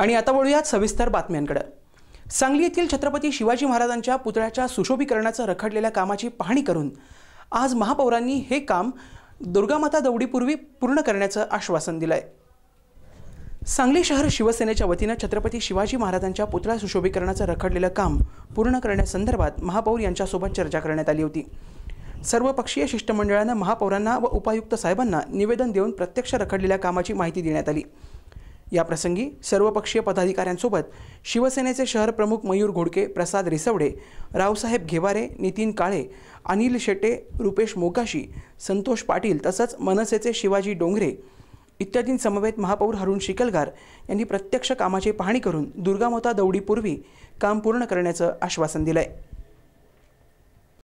आणि आता वळूयात सविस्तर बातम्यांकडे सांगली येथील छत्रपती शिवाजी महाराजांच्या पुतळ्याच्या सुशोभीकरणाचं रखडलेल्या कामाची पाहणी करून आज महापौरांनी हे काम दुर्गामाता दौडीपूर्वी पूर्ण करण्याचं आश्वासन दिलं आहे सांगली शहर शिवसेनेच्या वतीनं छत्रपती शिवाजी महाराजांच्या पुतळा सुशोभीकरणाचं रखडलेलं काम पूर्ण करण्यासंदर्भात महापौर यांच्यासोबत चर्चा करण्यात आली होती सर्वपक्षीय शिष्टमंडळानं महापौरांना व उपायुक्त साहेबांना निवेदन देऊन प्रत्यक्ष रखडलेल्या कामाची माहिती देण्यात आली याप्रसंगी सर्वपक्षीय पदाधिकाऱ्यांसोबत शिवसेनेचे शहर प्रमुख मयूर घोडके प्रसाद रिसवडे रावसाहेब घेवारे नितीन काळे अनिल शेटे रुपेश मोकाशी संतोष पाटील तसंच मनसेचे शिवाजी डोंगरे इत्यादींसमवेत महापौर हरुण शिकलगार यांनी प्रत्यक्ष कामाची पाहणी करून दुर्गामाता दौडीपूर्वी काम पूर्ण करण्याचं आश्वासन दिलं आहे